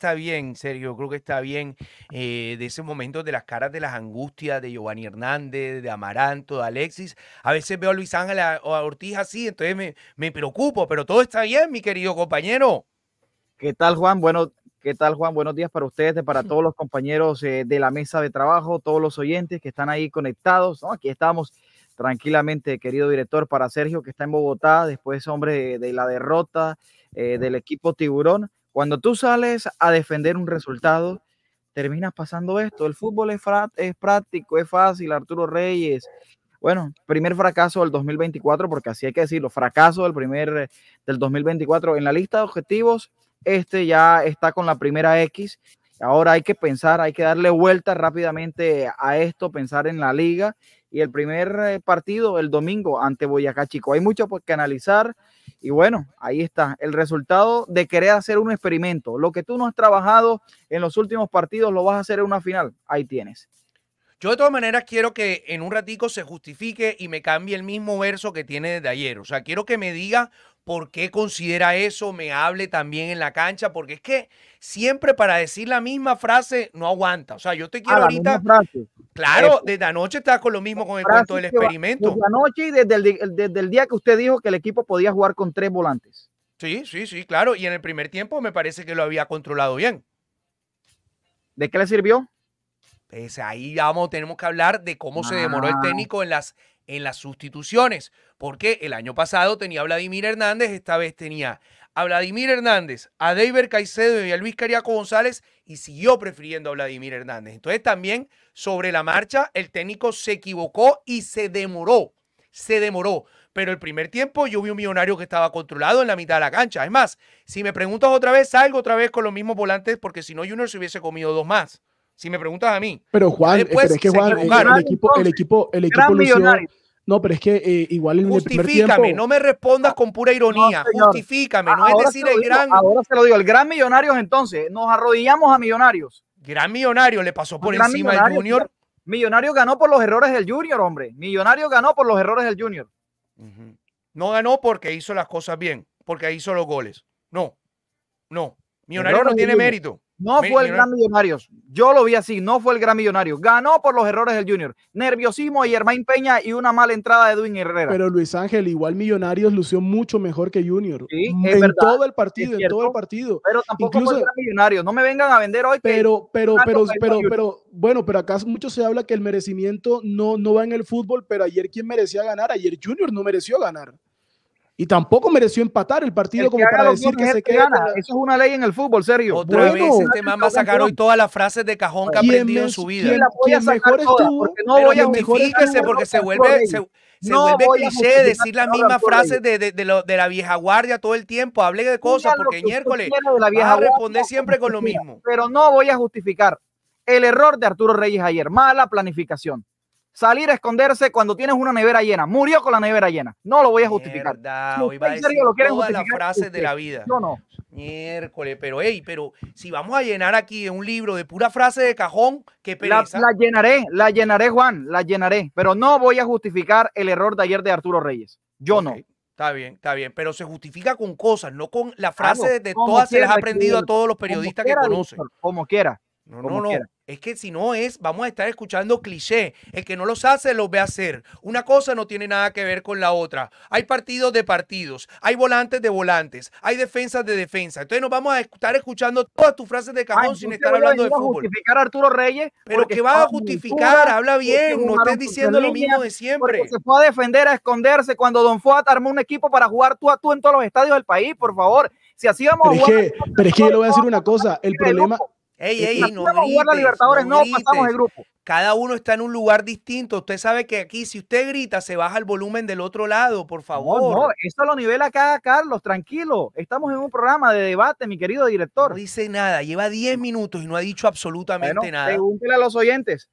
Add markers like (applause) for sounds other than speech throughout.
está bien, Sergio, creo que está bien eh, de ese momento de las caras de las angustias de Giovanni Hernández, de Amaranto, de Alexis. A veces veo a Luis Ángel o a Ortiz así, entonces me, preocupo, pero todo está bien, mi querido compañero. ¿Qué tal, Juan? Bueno, ¿Qué tal, Juan? Buenos días para ustedes, para (laughs) todos los compañeros eh, de la mesa de trabajo, todos los oyentes que están ahí conectados. Aquí estamos tranquilamente, querido director, para Sergio, que está en Bogotá, después, hombre, de, la derrota eh, del equipo Tiburón. Cuando tú sales a defender un resultado, terminas pasando esto. El fútbol es, es práctico, es fácil, Arturo Reyes. Bueno, primer fracaso del 2024, porque así hay que decirlo, fracaso del primer eh, del 2024. En la lista de objetivos, este ya está con la primera X. Ahora hay que pensar, hay que darle vuelta rápidamente a esto, pensar en la liga y el primer eh, partido el domingo ante Boyacá Chico. Hay mucho por que analizar, y bueno, ahí está el resultado de querer hacer un experimento. Lo que tú no has trabajado en los últimos partidos lo vas a hacer en una final. Ahí tienes. Yo de todas maneras quiero que en un ratico se justifique y me cambie el mismo verso que tiene desde ayer. O sea, quiero que me diga por qué considera eso, me hable también en la cancha, porque es que siempre para decir la misma frase no aguanta. O sea, yo te ah, quiero ahorita. Claro, desde anoche estás con lo mismo con el cuento del experimento. Desde anoche y desde el, día que usted dijo que el equipo podía jugar con tres volantes. Sí, sí, sí, claro. Y en el primer tiempo me parece que lo había controlado bien. ¿De qué le sirvió? Pues ahí vamos, tenemos que hablar de cómo se demoró el ah. técnico en las en las sustituciones, porque el año pasado tenía a Vladimir Hernández, esta vez tenía a Vladimir Hernández, a David Caicedo y a Luis Cariaco González y siguió prefiriendo a Vladimir Hernández. Entonces también sobre la marcha el técnico se equivocó y se demoró, se demoró. Pero el primer tiempo yo vi un millonario que estaba controlado en la mitad de la cancha. Es más, si me preguntas otra vez, salgo otra vez con los mismos volantes porque si no Junior se hubiese comido dos más. Si me preguntas a mí. Pero Juan, es que el, equipo, el equipo, el equipo no, pero es que eh, igual en el primer tiempo, no me respondas con pura ironía. Justifícame, no es decir el gran. Ahora se lo digo, el gran Millonarios entonces. Nos arrodillamos a Millonarios. Gran Millonario le pasó por encima al Junior. Millonario ganó por los errores del Junior, hombre. Millonario ganó por los errores del Junior. No ganó porque hizo las cosas bien, porque hizo los goles. No, no. Millonario no tiene mérito. No fue el gran Millonarios. Yo lo vi así, no fue el gran millonario. Ganó por los errores del Junior. Nerviosismo y Germain Peña y una mala entrada de Edwin Herrera. Pero Luis Ángel, igual Millonarios lució mucho mejor que Junior. en todo el partido, en todo el partido. Pero tampoco fue el gran millonario. No me vengan a vender hoy. Pero, pero, pero, pero, pero, bueno, pero acá mucho se habla que el merecimiento no, no va en el fútbol, pero ayer quien merecía ganar, ayer Junior no mereció ganar y tampoco mereció empatar el partido como para decir que se este queda. Eso es una ley en el fútbol, serio. Otra vez este man va a sacar hoy todas las frases de cajón que ha aprendido en su vida. ¿Quién, voy sacar no voy a justificarse porque se vuelve, cliché decir las mismas frases de, de, la vieja guardia todo el tiempo. Hable de cosas porque el miércoles la a responder siempre con lo mismo. Pero no voy a justificar el error de Arturo Reyes ayer. Mala planificación salir a esconderse cuando tienes una nevera llena. Murió con la nevera llena. No lo voy a justificar. de la vida. Yo no. Miércoles, pero hey, pero si vamos a llenar aquí un libro de pura frase de cajón, que. pereza. La, llenaré, la llenaré, Juan, la llenaré. Pero no voy a justificar el error de ayer de Arturo Reyes. Yo no. Está bien, está bien, pero se justifica con cosas, no con la frase de todas se las ha aprendido a todos los periodistas que conocen. Como quiera. No, no, no. Es que si no es, vamos a estar escuchando cliché. El que no los hace, los ve a hacer. Una cosa no tiene nada que ver con la otra. Hay partidos de partidos, hay volantes de volantes, hay defensas de defensa. Entonces nos vamos a estar escuchando todas tus frases de cajón sin estar hablando de fútbol. justificar a Arturo Reyes? Pero que va a justificar, habla bien, no estés diciendo lo mismo de siempre. Se fue a defender, a esconderse cuando Don Fuat armó un equipo para jugar tú a tú en todos los estadios del país, por favor. Si así vamos a jugar. pero es que yo le voy a decir una cosa, el problema... Ey, ey, no, Libertadores, no, grupo. Cada uno está en un lugar distinto. Usted sabe que aquí, si usted grita, se baja el volumen del otro lado, por favor. No, no, eso lo nivela acá, Carlos, tranquilo. Estamos en un programa de debate, mi querido director. No dice nada, lleva 10 minutos y no ha dicho absolutamente nada. Pregúntele a los oyentes.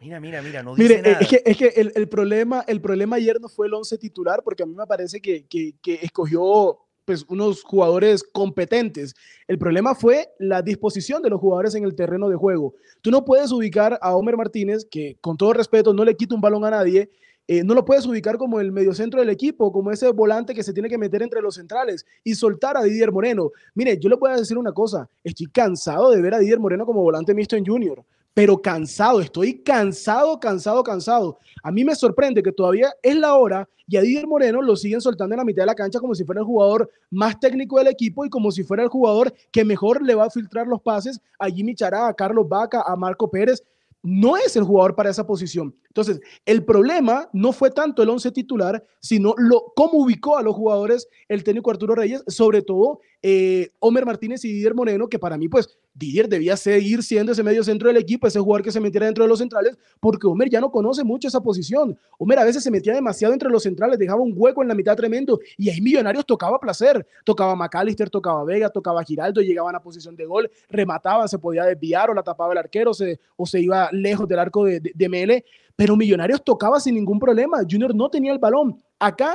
Mira, mira, mira, no dice Es que, el, problema, el problema ayer no fue el 11 titular, porque a mí me parece que, que escogió pues, unos jugadores competentes. El problema fue la disposición de los jugadores en el terreno de juego. Tú no puedes ubicar a Homer Martínez, que con todo respeto no le quita un balón a nadie, eh, no lo puedes ubicar como el mediocentro del equipo, como ese volante que se tiene que meter entre los centrales y soltar a Didier Moreno. Mire, yo le voy a decir una cosa, estoy cansado de ver a Didier Moreno como volante mixto en Junior pero cansado, estoy cansado, cansado, cansado. A mí me sorprende que todavía es la hora y a Didier Moreno lo siguen soltando en la mitad de la cancha como si fuera el jugador más técnico del equipo y como si fuera el jugador que mejor le va a filtrar los pases a Jimmy Chará, a Carlos Vaca, a Marco Pérez. No es el jugador para esa posición. Entonces, el problema no fue tanto el once titular, sino lo, cómo ubicó a los jugadores el técnico Arturo Reyes, sobre todo eh, Homer Martínez y Didier Moreno, que para mí, pues, Didier debía seguir siendo ese medio centro del equipo, ese jugador que se metiera dentro de los centrales, porque Homer ya no conoce mucho esa posición. Homer a veces se metía demasiado entre los centrales, dejaba un hueco en la mitad tremendo, y ahí Millonarios tocaba placer. Tocaba McAllister, tocaba Vega, tocaba Giraldo, llegaban a posición de gol, remataban, se podía desviar o la tapaba el arquero o se iba lejos del arco de Mele, pero Millonarios tocaba sin ningún problema. Junior no tenía el balón. Acá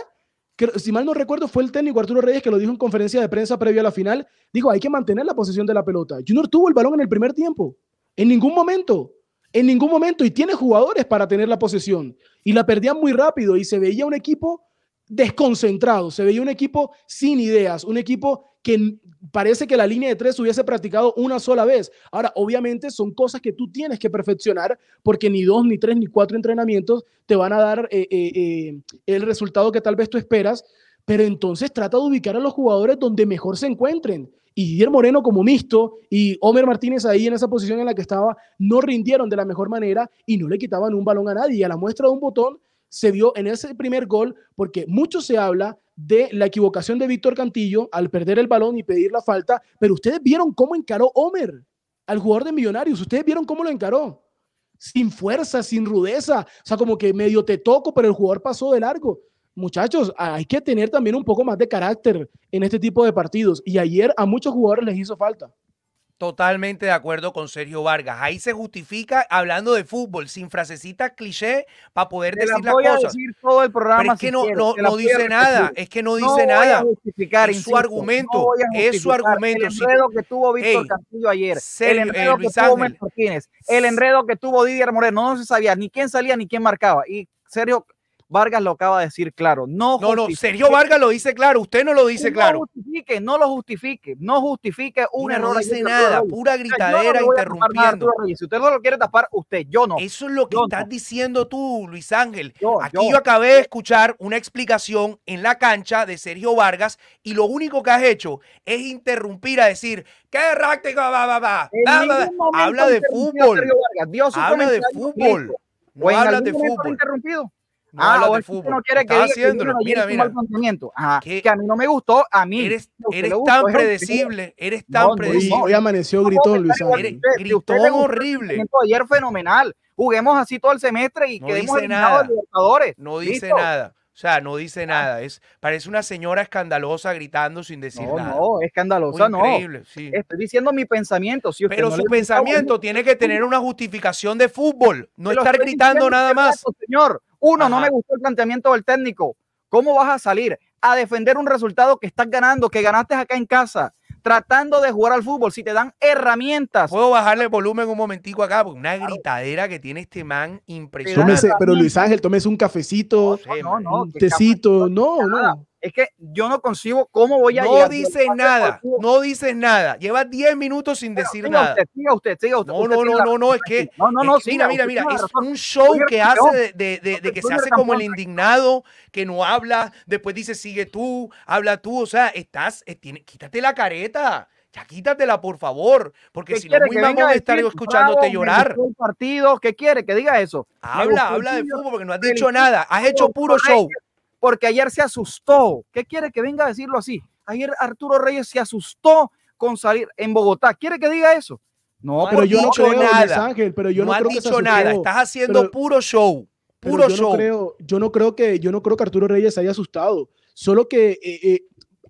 si mal no recuerdo, fue el técnico Arturo Reyes que lo dijo en conferencia de prensa previo a la final, dijo, hay que mantener la posesión de la pelota. Junior tuvo el balón en el primer tiempo, en ningún momento, en ningún momento, y tiene jugadores para tener la posesión. Y la perdían muy rápido y se veía un equipo desconcentrado, se veía un equipo sin ideas, un equipo que parece que la línea de tres hubiese practicado una sola vez. Ahora, obviamente son cosas que tú tienes que perfeccionar porque ni dos, ni tres, ni cuatro entrenamientos te van a dar eh, eh, eh, el resultado que tal vez tú esperas, pero entonces trata de ubicar a los jugadores donde mejor se encuentren. Y Guillermo Moreno como mixto y Homer Martínez ahí en esa posición en la que estaba no rindieron de la mejor manera y no le quitaban un balón a nadie. Y a la muestra de un botón se vio en ese primer gol porque mucho se habla de la equivocación de Víctor Cantillo al perder el balón y pedir la falta, pero ustedes vieron cómo encaró Homer al jugador de Millonarios, ustedes vieron cómo lo encaró, sin fuerza, sin rudeza, o sea, como que medio te toco, pero el jugador pasó de largo. Muchachos, hay que tener también un poco más de carácter en este tipo de partidos y ayer a muchos jugadores les hizo falta. Totalmente de acuerdo con Sergio Vargas. Ahí se justifica hablando de fútbol, sin frasecita, cliché, para poder decir las voy cosas. decir todo el programa es que no, dice nada, es que no dice nada. Justificar, es su argumento, es su argumento. El enredo que tuvo Víctor Castillo ayer, el eh, enredo que tuvo Martínez, el enredo que tuvo Didier Moreno, no se sabía ni quién salía ni quién marcaba. Y Sergio Vargas lo acaba de decir claro. No, no, Sergio Vargas lo dice claro, usted no lo dice claro. No justifique, no lo justifique, no justifique una no error. dice nada, pura gritadera, interrumpiendo. si usted no lo quiere tapar, usted, yo no. Eso es lo que estás diciendo tú, Luis Ángel. Aquí yo. acabé de escuchar una explicación en la cancha de Sergio Vargas y lo único que has hecho es interrumpir a decir, qué ráctico, va, va, va. Habla de fútbol. Habla de fútbol. No habla de fútbol. interrumpido no ah, fútbol. No quiere que haciéndolo. mira, mira. que a mí no me gustó, a mí. Eres, eres tan predecible, eres tan predecible. hoy amaneció gritó Luis. Eres, gritón horrible. Ayer fenomenal. Juguemos así todo el semestre y no quedemos nada. Libertadores. No dice nada. O sea, no dice ah. nada. Es, parece una señora escandalosa gritando sin decir nada. No, escandalosa no. Increíble, sí. Estoy diciendo mi pensamiento. Pero su pensamiento tiene que tener una justificación de fútbol, no estar gritando nada más. señor, uno, no me gustó el planteamiento del técnico. ¿Cómo vas a salir a defender un resultado que estás ganando, que ganaste acá en casa? tratando de jugar al fútbol, si te dan herramientas. Puedo bajarle el volumen un momentico acá, porque una gritadera que tiene este man impresionante. pero Luis Ángel, tómese un cafecito, un tecito, no, no. Es que yo no concibo cómo voy a no dice nada, no dices nada. Lleva 10 minutos sin decir nada. siga usted, siga usted. No, no, no, no, no, es que. mira, mira, mira. Es un show que hace de, que se hace como el indignado, que no habla, después dice sigue tú, habla tú. O sea, estás, eh, tiene, quítate la careta. Ya quítatela, por favor, porque si no muy a estar escuchándote llorar. Un partido, ¿Qué quiere? Que diga eso. Habla, habla de fútbol porque no has dicho nada. Has hecho puro show porque ayer se asustó. ¿Qué quiere que venga a decirlo así? Ayer Arturo Reyes se asustó con salir en Bogotá. ¿Quiere que diga eso? No, pero yo no creo nada. no, dicho nada. Estás haciendo puro show, puro yo show. No creo, yo no creo que yo no creo que Arturo Reyes haya asustado. Solo que eh, eh,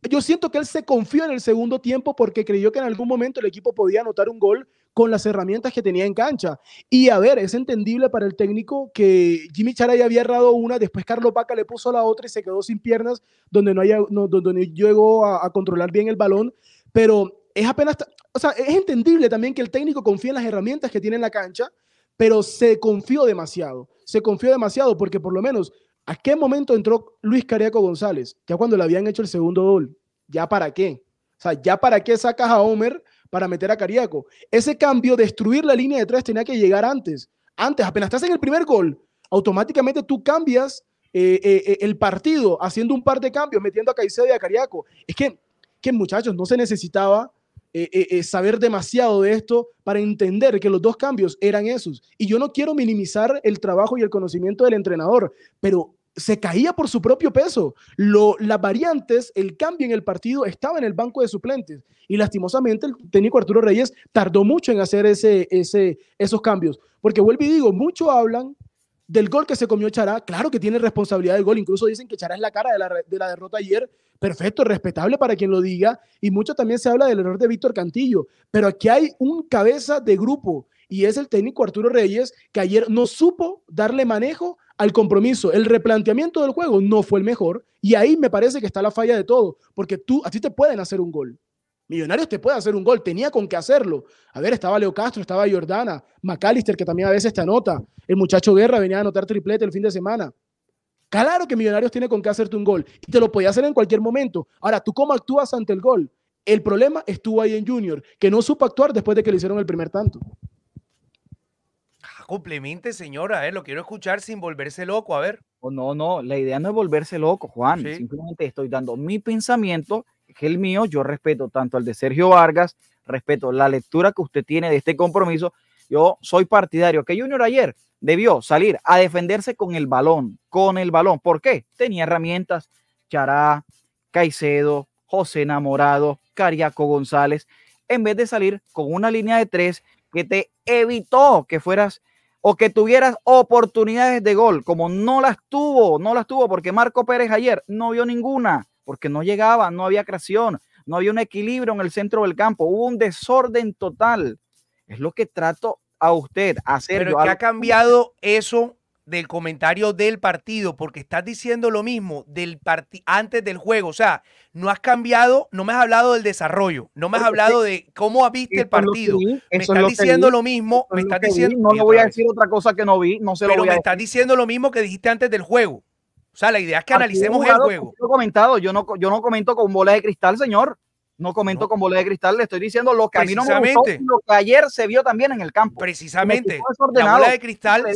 yo siento que él se confió en el segundo tiempo porque creyó que en algún momento el equipo podía anotar un gol con las herramientas que tenía en cancha. Y a ver, es entendible para el técnico que Jimmy Chara ya había errado una, después Carlos Paca le puso la otra y se quedó sin piernas, donde no, haya, no, donde llegó a, a controlar bien el balón. Pero es apenas, o sea, es entendible también que el técnico confía en las herramientas que tiene en la cancha, pero se confió demasiado, se confió demasiado porque por lo menos ¿A qué momento entró Luis Cariaco González? Ya cuando le habían hecho el segundo gol. ¿Ya para qué? O sea, ¿ya para qué sacas a Homer para meter a Cariaco. Ese cambio, destruir la línea de tres, tenía que llegar antes. Antes, apenas estás en el primer gol, automáticamente tú cambias eh, eh, eh, el partido haciendo un par de cambios, metiendo a Caicedo y a Cariaco. Es que, muchachos, no se necesitaba saber demasiado de esto para entender que los dos cambios eran esos. Y yo no quiero minimizar el trabajo y el conocimiento del entrenador, pero se caía por su propio peso. Lo, las variantes, el cambio en el partido estaba en el banco de suplentes. Y lastimosamente el técnico Arturo Reyes tardó mucho en hacer ese, esos cambios. Porque vuelvo y digo, mucho hablan del gol que se comió Chará. Claro que tiene responsabilidad del gol. Incluso dicen que Chará es la cara de la, de la derrota ayer. Perfecto, respetable para quien lo diga. Y mucho también se habla del error de Víctor Cantillo. Pero aquí hay un cabeza de grupo. Y es el técnico Arturo Reyes que ayer no supo darle manejo al compromiso. El replanteamiento del juego no fue el mejor y ahí me parece que está la falla de todo, porque tú, a ti te pueden hacer un gol. Millonarios te puede hacer un gol, tenía con qué hacerlo. A ver, estaba Leo Castro, estaba Jordana, McAllister, que también a veces te anota. El muchacho Guerra venía a anotar triplete el fin de semana. Claro que Millonarios tiene con qué hacerte un gol y te lo podía hacer en cualquier momento. Ahora, ¿tú cómo actúas ante el gol? El problema estuvo ahí en Junior, que no supo actuar después de que le hicieron el primer tanto. Cumplemente, señora, eh, lo quiero escuchar sin volverse loco, a ver. Oh, no, no, la idea no es volverse loco, Juan, simplemente estoy dando mi pensamiento, que es el mío, yo respeto tanto al de Sergio Vargas, respeto la lectura que usted tiene de este compromiso, yo soy partidario que Junior ayer debió salir a defenderse con el balón, con el balón, ¿por qué? Tenía herramientas, Chará, Caicedo, José Enamorado, Cariaco González, en vez de salir con una línea de tres que te evitó que fueras o que tuvieras oportunidades de gol, como no las tuvo, no las tuvo, porque Marco Pérez ayer no vio ninguna, porque no llegaba, no había creación, no había un equilibrio en el centro del campo, hubo un desorden total. Es lo que trato a usted hacer. Pero que ha cambiado eso del comentario del partido, porque estás diciendo lo mismo del partido antes del juego. O sea, no has cambiado, no me has hablado del desarrollo, no me has hablado de cómo viste el partido. me estás diciendo lo mismo, me estás diciendo. No le voy a decir otra cosa que no vi, no se lo voy a me diciendo lo mismo que dijiste antes del juego. O sea, la idea es que analicemos el juego. Yo, comentado, yo, no, yo no comento con bola de cristal, señor. No comento con bola de cristal, le estoy diciendo lo que a lo que ayer se vio también en el campo. Precisamente. bola de cristal